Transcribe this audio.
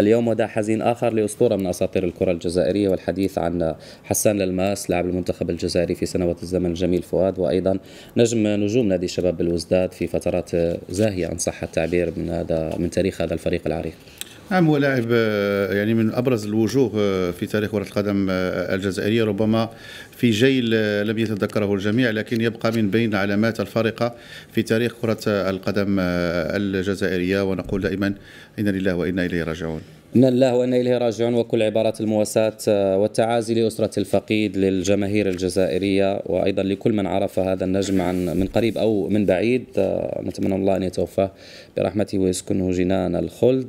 اليوم وداع حزين آخر لأسطورة من أساطير الكرة الجزائرية والحديث عن حسان للماس لاعب المنتخب الجزائري في سنوات الزمن الجميل فؤاد وأيضا نجم نجوم نادي شباب الوزداد في فترات زاهية إن صح التعبير من هذا من تاريخ هذا الفريق العريق نعم هو لاعب آه، يعني من ابرز الوجوه آه، في تاريخ كره القدم آه، الجزائريه ربما في جيل لم يتذكره الجميع لكن يبقى من بين علامات الفارقه في تاريخ كره القدم الجزائريه ونقول دائما انا لله وانا اليه راجعون إنا لله وإنا إليه راجعون وكل عبارات المواساة والتعازي لأسرة الفقيد للجماهير الجزائرية وأيضا لكل من عرف هذا النجم عن من قريب أو من بعيد نتمنى الله أن يتوفاه برحمته ويسكنه جنان الخلد